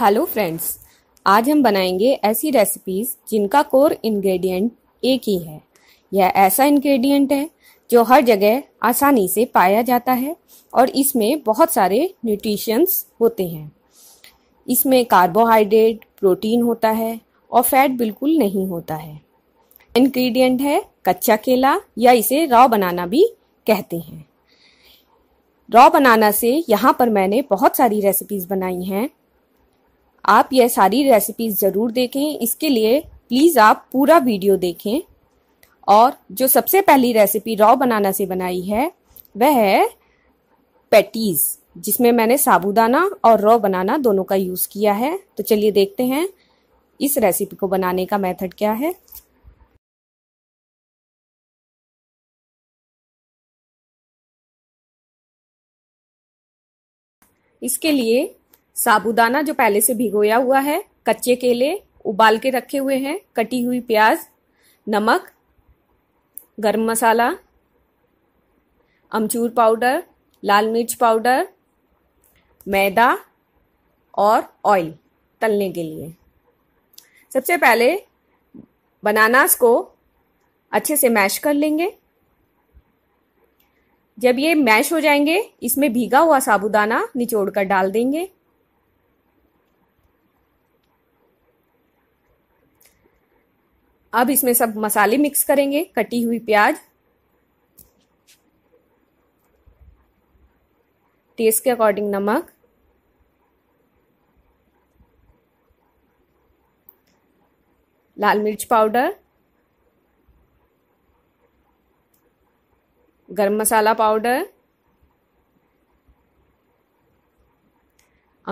hello friends आज हम बनाएंगे ऐसी रेसिपीज जिनका कोर इंग्रेडिएंट एक ही है यह ऐसा इंग्रेडिएंट है जो हर जगह आसानी से पाया जाता है और इसमें बहुत सारे न्यूट्रिशंस होते हैं इसमें कार्बोहाइड्रेट प्रोटीन होता है और फैट बिल्कुल नहीं होता है इंग्रेडिएंट है कच्चा केला या इसे रॉ बनाना भी कहते हैं रॉ बनाना से यहाँ पर मैंने बहुत सारी रेसिपीज़ बनाई हैं आप यह सारी रेसिपीज ज़रूर देखें इसके लिए प्लीज़ आप पूरा वीडियो देखें और जो सबसे पहली रेसिपी रॉ बनाना से बनाई है वह है पैटीज़ जिसमें मैंने साबूदाना और रॉ बनाना दोनों का यूज़ किया है तो चलिए देखते हैं इस रेसिपी को बनाने का मेथड क्या है इसके लिए साबुदाना जो पहले से भिगोया हुआ है कच्चे केले उबाल के रखे हुए हैं कटी हुई प्याज नमक गर्म मसाला अमचूर पाउडर लाल मिर्च पाउडर मैदा और ऑयल तलने के लिए सबसे पहले बनानास को अच्छे से मैश कर लेंगे जब ये मैश हो जाएंगे इसमें भीगा हुआ साबुदाना निचोड़ कर डाल देंगे अब इसमें सब मसाले मिक्स करेंगे कटी हुई प्याज टेस्ट के अकॉर्डिंग नमक लाल मिर्च पाउडर गरम मसाला पाउडर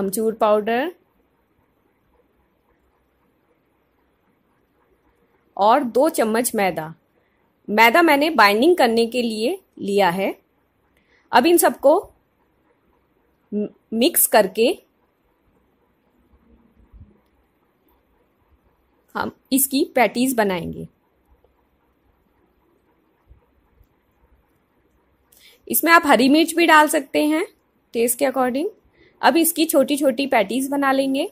अमचूर पाउडर और दो चम्मच मैदा मैदा मैंने बाइंडिंग करने के लिए लिया है अब इन सबको मिक्स करके हम इसकी पैटीज बनाएंगे इसमें आप हरी मिर्च भी डाल सकते हैं टेस्ट के अकॉर्डिंग अब इसकी छोटी छोटी पैटीज बना लेंगे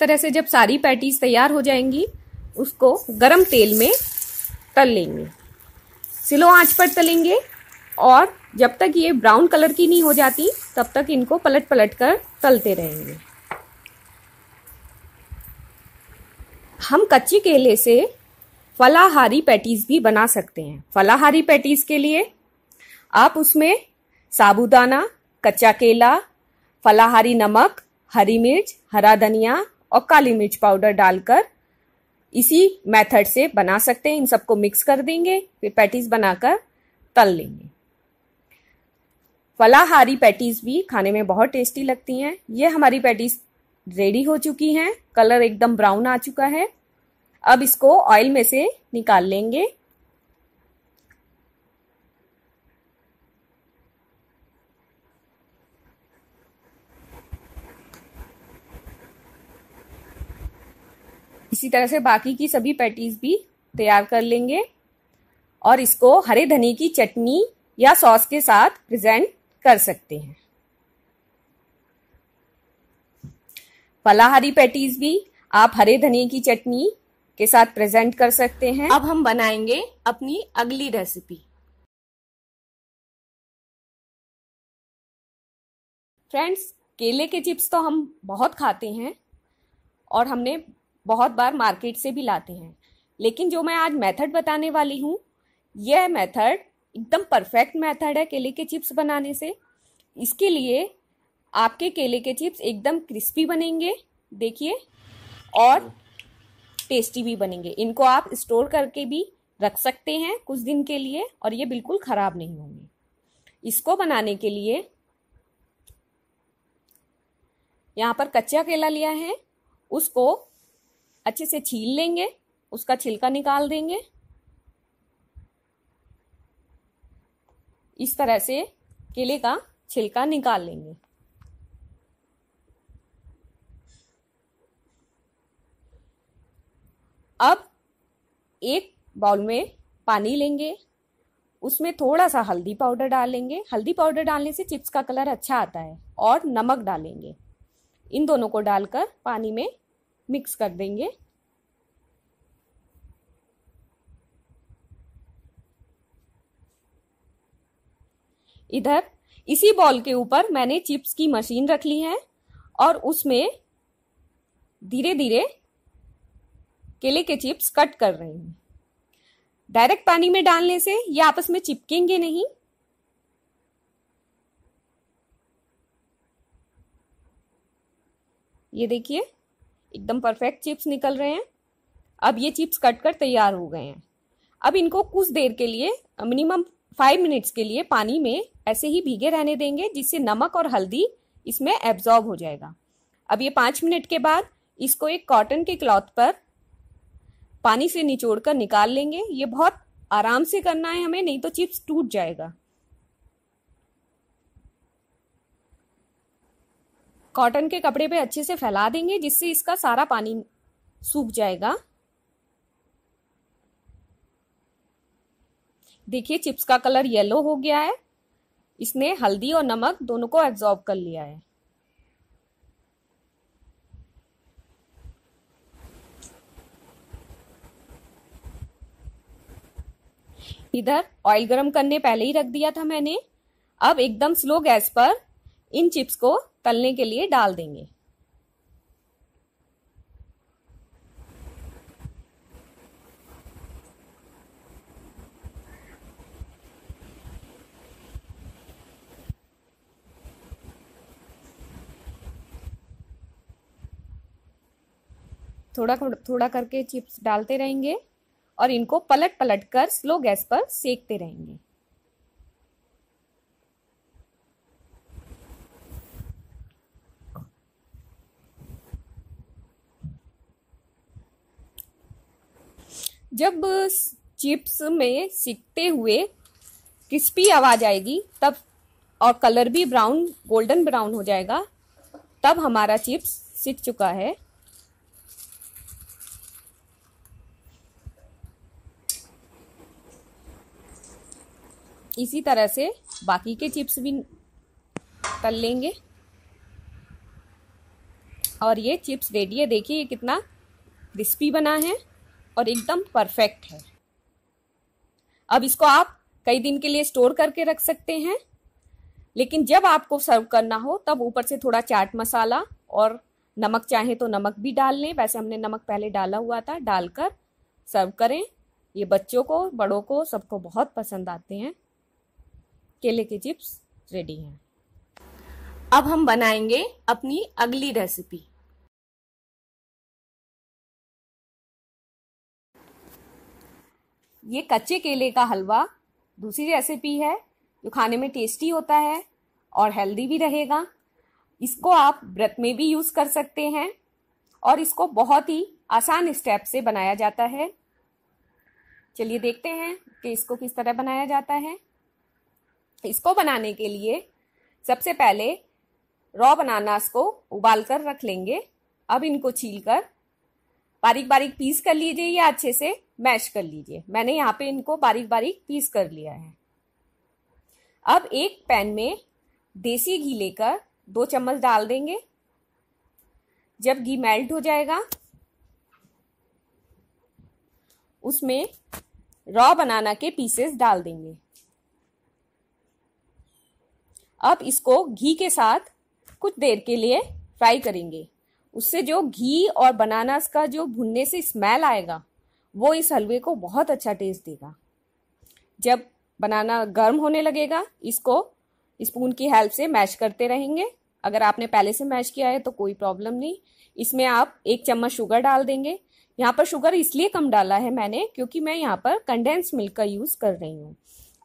तरह से जब सारी पैटीज तैयार हो जाएंगी उसको गरम तेल में तल लेंगे स्लो आंच पर तलेंगे और जब तक ये ब्राउन कलर की नहीं हो जाती तब तक इनको पलट पलट कर तलते रहेंगे हम कच्चे केले से फलाहारी पैटीज भी बना सकते हैं फलाहारी पैटीज के लिए आप उसमें साबूदाना कच्चा केला फलाहारी नमक हरी मिर्च हरा धनिया और काली मिर्च पाउडर डालकर इसी मेथड से बना सकते हैं इन सबको मिक्स कर देंगे फिर पैटीज बनाकर तल लेंगे फलाहारी पैटीज भी खाने में बहुत टेस्टी लगती हैं ये हमारी पैटीज रेडी हो चुकी हैं कलर एकदम ब्राउन आ चुका है अब इसको ऑयल में से निकाल लेंगे इसी तरह से बाकी की सभी पैटीज भी तैयार कर लेंगे और इसको हरे धनी की चटनी या सॉस के साथ प्रेजेंट कर सकते हैं फलाहारी पैटीज भी आप हरे धनी की चटनी के साथ प्रेजेंट कर सकते हैं अब हम बनाएंगे अपनी अगली रेसिपी फ्रेंड्स केले के चिप्स तो हम बहुत खाते हैं और हमने बहुत बार मार्केट से भी लाते हैं लेकिन जो मैं आज मेथड बताने वाली हूँ यह मेथड एकदम परफेक्ट मेथड है केले के चिप्स बनाने से इसके लिए आपके केले के चिप्स एकदम क्रिस्पी बनेंगे देखिए और टेस्टी भी बनेंगे इनको आप स्टोर करके भी रख सकते हैं कुछ दिन के लिए और ये बिल्कुल ख़राब नहीं होंगे इसको बनाने के लिए यहाँ पर कच्चा केला लिया है उसको अच्छे से छील लेंगे उसका छिलका निकाल देंगे इस तरह से केले का छिलका निकाल लेंगे अब एक बाउल में पानी लेंगे उसमें थोड़ा सा हल्दी पाउडर डालेंगे हल्दी पाउडर डालने से चिप्स का कलर अच्छा आता है और नमक डालेंगे इन दोनों को डालकर पानी में मिक्स कर देंगे इधर इसी बॉल के ऊपर मैंने चिप्स की मशीन रख ली है और उसमें धीरे धीरे केले के चिप्स कट कर रही हूं डायरेक्ट पानी में डालने से ये आपस में चिपकेंगे नहीं ये देखिए एकदम परफेक्ट चिप्स निकल रहे हैं अब ये चिप्स कट कर तैयार हो गए हैं अब इनको कुछ देर के लिए मिनिमम फाइव मिनट्स के लिए पानी में ऐसे ही भीगे रहने देंगे जिससे नमक और हल्दी इसमें एब्जॉर्ब हो जाएगा अब ये पाँच मिनट के बाद इसको एक कॉटन के क्लॉथ पर पानी से निचोड़ कर निकाल लेंगे ये बहुत आराम से करना है हमें नहीं तो चिप्स टूट जाएगा कॉटन के कपड़े पे अच्छे से फैला देंगे जिससे इसका सारा पानी सूख जाएगा देखिए चिप्स का कलर येलो हो गया है इसने हल्दी और नमक दोनों को एब्जॉर्ब कर लिया है इधर ऑयल गरम करने पहले ही रख दिया था मैंने अब एकदम स्लो गैस पर इन चिप्स को तलने के लिए डाल देंगे थोड़ा थोड़ा करके चिप्स डालते रहेंगे और इनको पलट पलट कर स्लो गैस पर सेकते रहेंगे जब चिप्स में सीखते हुए क्रिस्पी आवाज़ आएगी तब और कलर भी ब्राउन गोल्डन ब्राउन हो जाएगा तब हमारा चिप्स सीख चुका है इसी तरह से बाकी के चिप्स भी तल लेंगे और ये चिप्स रेडी है देखिए ये कितना क्रिस्पी बना है और एकदम परफेक्ट है अब इसको आप कई दिन के लिए स्टोर करके रख सकते हैं लेकिन जब आपको सर्व करना हो तब ऊपर से थोड़ा चाट मसाला और नमक चाहे तो नमक भी डाल लें वैसे हमने नमक पहले डाला हुआ था डालकर सर्व करें ये बच्चों को बड़ों को सबको बहुत पसंद आते हैं केले के चिप्स रेडी हैं अब हम बनाएंगे अपनी अगली रेसिपी ये कच्चे केले का हलवा दूसरी रेसिपी है जो खाने में टेस्टी होता है और हेल्दी भी रहेगा इसको आप व्रत में भी यूज़ कर सकते हैं और इसको बहुत ही आसान स्टेप से बनाया जाता है चलिए देखते हैं कि इसको किस तरह बनाया जाता है इसको बनाने के लिए सबसे पहले रॉ बनानास को उबाल कर रख लेंगे अब इनको छील कर बारीक बारीक पीस कर लीजिए या अच्छे से मैश कर लीजिए मैंने यहाँ पे इनको बारीक बारीक पीस कर लिया है अब एक पैन में देसी घी लेकर दो चम्मच डाल देंगे जब घी मेल्ट हो जाएगा उसमें रॉ बनाना के पीसेस डाल देंगे अब इसको घी के साथ कुछ देर के लिए फ्राई करेंगे उससे जो घी और बनानास का जो भुनने से स्मेल आएगा वो इस हलवे को बहुत अच्छा टेस्ट देगा जब बनाना गर्म होने लगेगा इसको स्पून इस की हेल्प से मैश करते रहेंगे अगर आपने पहले से मैश किया है तो कोई प्रॉब्लम नहीं इसमें आप एक चम्मच शुगर डाल देंगे यहाँ पर शुगर इसलिए कम डाला है मैंने क्योंकि मैं यहाँ पर कंडेंस मिल्क का यूज़ कर रही हूँ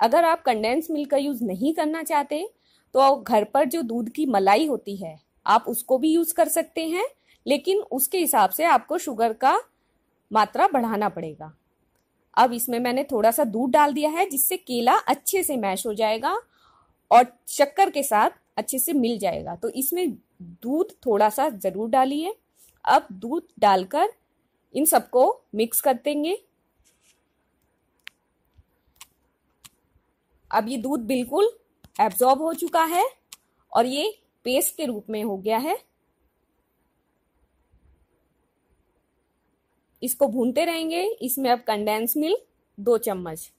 अगर आप कंडेंस मिल्क का यूज़ नहीं करना चाहते तो घर पर जो दूध की मलाई होती है आप उसको भी यूज़ कर सकते हैं लेकिन उसके हिसाब से आपको शुगर का मात्रा बढ़ाना पड़ेगा अब इसमें मैंने थोड़ा सा दूध डाल दिया है जिससे केला अच्छे से मैश हो जाएगा और शक्कर के साथ अच्छे से मिल जाएगा तो इसमें दूध थोड़ा सा ज़रूर डालिए अब दूध डालकर इन सबको मिक्स कर देंगे अब ये दूध बिल्कुल एब्जॉर्ब हो चुका है और ये पेस्ट के रूप में हो गया है इसको भूनते रहेंगे इसमें अब कंडेंस मिल्क दो चम्मच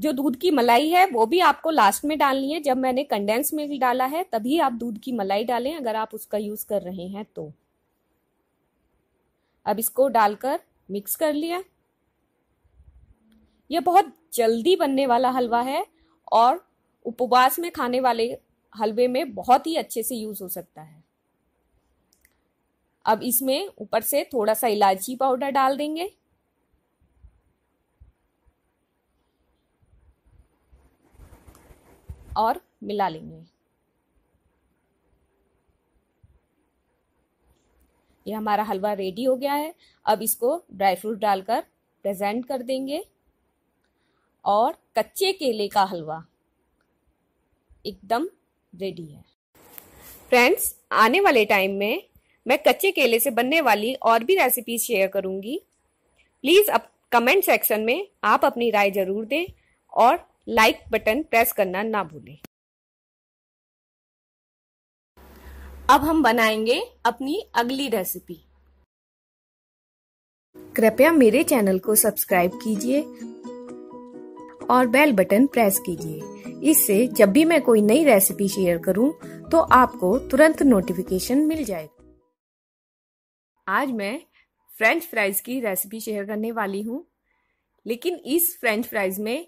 जो दूध की मलाई है वो भी आपको लास्ट में डालनी है जब मैंने कंडेंस मिल्क डाला है तभी आप दूध की मलाई डालें अगर आप उसका यूज कर रहे हैं तो अब इसको डालकर मिक्स कर लिया यह बहुत जल्दी बनने वाला हलवा है और उपवास में खाने वाले हलवे में बहुत ही अच्छे से यूज हो सकता है अब इसमें ऊपर से थोड़ा सा इलायची पाउडर डाल देंगे और मिला लेंगे ये हमारा हलवा रेडी हो गया है अब इसको ड्राई फ्रूट डालकर प्रेजेंट कर देंगे और कच्चे केले का हलवा एकदम रेडी है फ्रेंड्स आने वाले टाइम में मैं कच्चे केले से बनने वाली और भी रेसिपीज शेयर करूंगी प्लीज़ अब कमेंट सेक्शन में आप अपनी राय जरूर दें और लाइक बटन प्रेस करना ना भूलें अब हम बनाएंगे अपनी अगली रेसिपी कृपया मेरे चैनल को सब्सक्राइब कीजिए और बेल बटन प्रेस कीजिए इससे जब भी मैं कोई नई रेसिपी शेयर करूं, तो आपको तुरंत नोटिफिकेशन मिल जाएगा आज मैं फ्रेंच फ्राइज़ की रेसिपी शेयर करने वाली हूँ लेकिन इस फ्रेंच फ्राइज़ में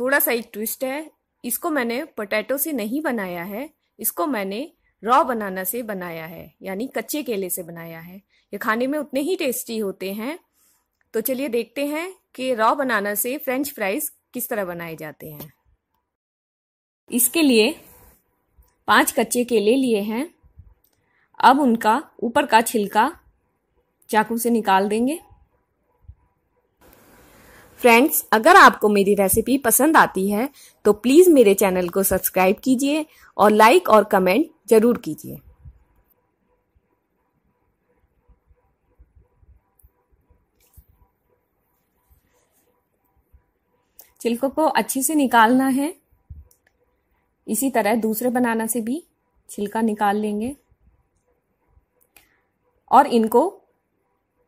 थोड़ा सा एक ट्विस्ट है इसको मैंने पोटैटो से नहीं बनाया है इसको मैंने रॉ बनाना से बनाया है यानी कच्चे केले से बनाया है ये खाने में उतने ही टेस्टी होते हैं तो चलिए देखते हैं कि रॉ बनाना से फ्रेंच फ्राइज़ किस तरह बनाए जाते हैं इसके लिए पांच कच्चे केले लिए हैं अब उनका ऊपर का छिलका चाकू से निकाल देंगे फ्रेंड्स अगर आपको मेरी रेसिपी पसंद आती है तो प्लीज़ मेरे चैनल को सब्सक्राइब कीजिए और लाइक और कमेंट ज़रूर कीजिए छिलकों को अच्छे से निकालना है इसी तरह दूसरे बनाना से भी छिलका निकाल लेंगे और इनको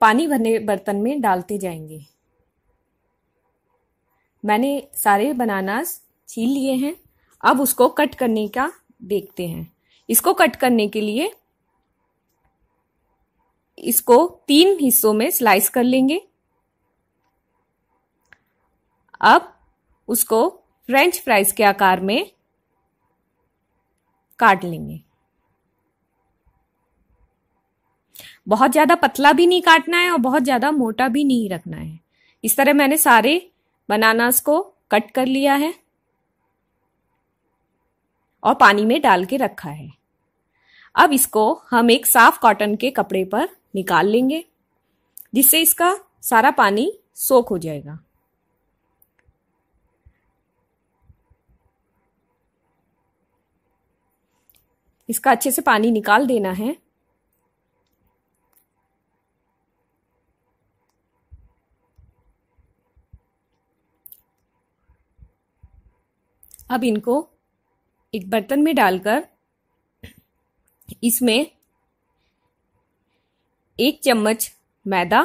पानी भरने बर्तन में डालते जाएंगे मैंने सारे बनानास छील लिए हैं अब उसको कट करने का देखते हैं इसको कट करने के लिए इसको तीन हिस्सों में स्लाइस कर लेंगे अब उसको फ्रेंच फ्राइज के आकार में काट लेंगे बहुत ज़्यादा पतला भी नहीं काटना है और बहुत ज़्यादा मोटा भी नहीं रखना है इस तरह मैंने सारे बनानास को कट कर लिया है और पानी में डाल के रखा है अब इसको हम एक साफ कॉटन के कपड़े पर निकाल लेंगे जिससे इसका सारा पानी सोख हो जाएगा इसका अच्छे से पानी निकाल देना है अब इनको एक बर्तन में डालकर इसमें एक चम्मच मैदा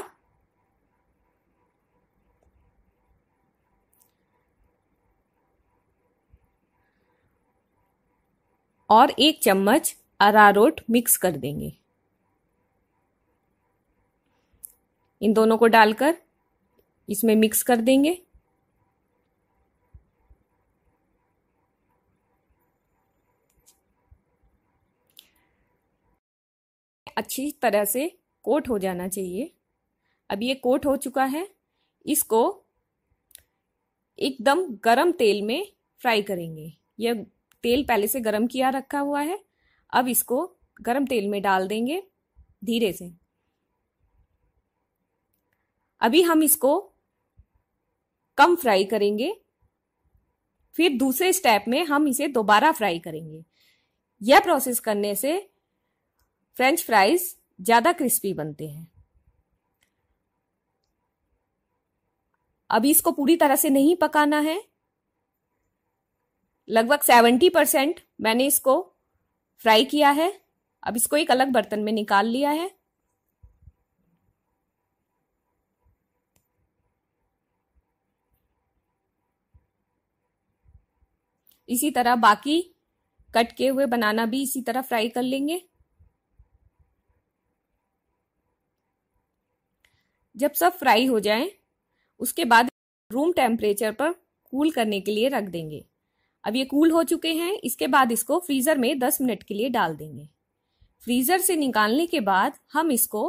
और एक चम्मच अरारोट मिक्स कर देंगे इन दोनों को डालकर इसमें मिक्स कर देंगे अच्छी तरह से कोट हो जाना चाहिए अब ये कोट हो चुका है इसको एकदम गरम तेल में फ्राई करेंगे यह तेल पहले से गरम किया रखा हुआ है अब इसको गरम तेल में डाल देंगे धीरे से अभी हम इसको कम फ्राई करेंगे फिर दूसरे स्टेप में हम इसे दोबारा फ्राई करेंगे यह प्रोसेस करने से फ्रेंच फ्राइज ज़्यादा क्रिस्पी बनते हैं अभी इसको पूरी तरह से नहीं पकाना है लगभग सेवेंटी परसेंट मैंने इसको फ्राई किया है अब इसको एक अलग बर्तन में निकाल लिया है इसी तरह बाकी कट किए हुए बनाना भी इसी तरह फ्राई कर लेंगे जब सब फ्राई हो जाए उसके बाद रूम टेम्परेचर पर कूल करने के लिए रख देंगे अब ये कूल हो चुके हैं इसके बाद इसको फ्रीज़र में 10 मिनट के लिए डाल देंगे फ्रीज़र से निकालने के बाद हम इसको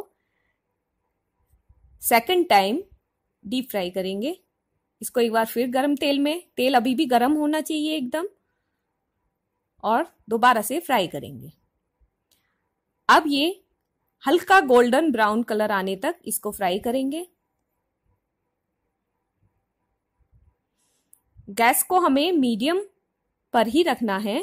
सेकंड टाइम डीप फ्राई करेंगे इसको एक बार फिर गर्म तेल में तेल अभी भी गर्म होना चाहिए एकदम और दोबारा से फ्राई करेंगे अब ये हल्का गोल्डन ब्राउन कलर आने तक इसको फ्राई करेंगे गैस को हमें मीडियम पर ही रखना है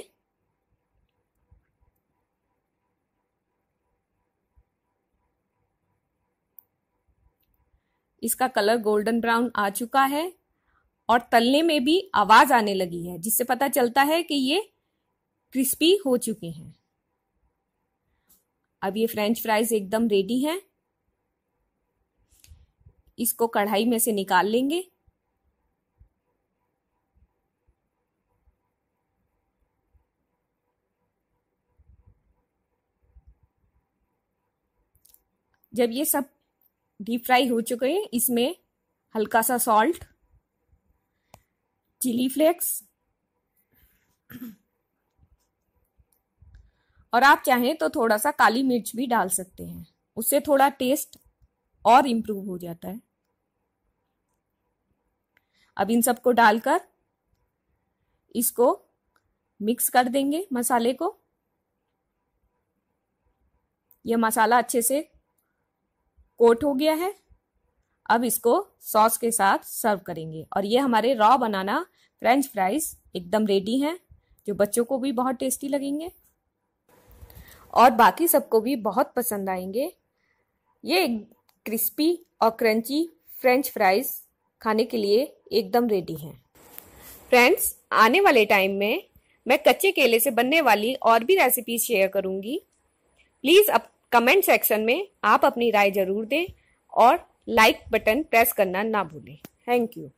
इसका कलर गोल्डन ब्राउन आ चुका है और तलने में भी आवाज आने लगी है जिससे पता चलता है कि ये क्रिस्पी हो चुके हैं अब ये फ्रेंच फ्राइज एकदम रेडी हैं इसको कढ़ाई में से निकाल लेंगे जब ये सब डीप फ्राई हो चुके हैं इसमें हल्का सा सॉल्ट चिली फ्लेक्स और आप चाहें तो थोड़ा सा काली मिर्च भी डाल सकते हैं उससे थोड़ा टेस्ट और इम्प्रूव हो जाता है अब इन सबको डालकर इसको मिक्स कर देंगे मसाले को यह मसाला अच्छे से कोट हो गया है अब इसको सॉस के साथ सर्व करेंगे और ये हमारे रॉ बनाना फ्रेंच फ्राइज एकदम रेडी हैं जो बच्चों को भी बहुत टेस्टी लगेंगे और बाकी सबको भी बहुत पसंद आएंगे ये क्रिस्पी और क्रंची फ्रेंच फ्राइज खाने के लिए एकदम रेडी हैं फ्रेंड्स आने वाले टाइम में मैं कच्चे केले से बनने वाली और भी रेसिपीज शेयर करूंगी प्लीज़ अब कमेंट सेक्शन में आप अपनी राय ज़रूर दें और लाइक बटन प्रेस करना ना भूलें थैंक यू